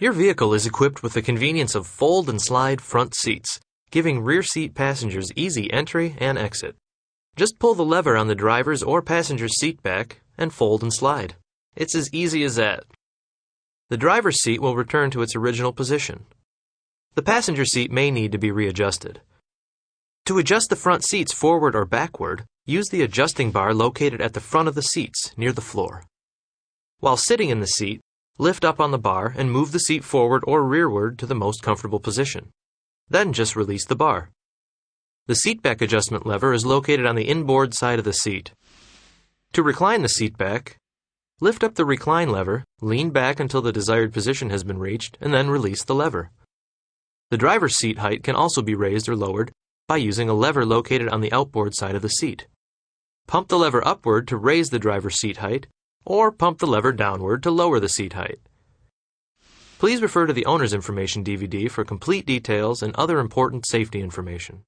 Your vehicle is equipped with the convenience of fold and slide front seats, giving rear seat passengers easy entry and exit. Just pull the lever on the driver's or passenger's seat back and fold and slide. It's as easy as that. The driver's seat will return to its original position. The passenger seat may need to be readjusted. To adjust the front seats forward or backward, use the adjusting bar located at the front of the seats, near the floor. While sitting in the seat, Lift up on the bar and move the seat forward or rearward to the most comfortable position. Then just release the bar. The seat back adjustment lever is located on the inboard side of the seat. To recline the seat back, lift up the recline lever, lean back until the desired position has been reached, and then release the lever. The driver's seat height can also be raised or lowered by using a lever located on the outboard side of the seat. Pump the lever upward to raise the driver's seat height or pump the lever downward to lower the seat height. Please refer to the owner's information DVD for complete details and other important safety information.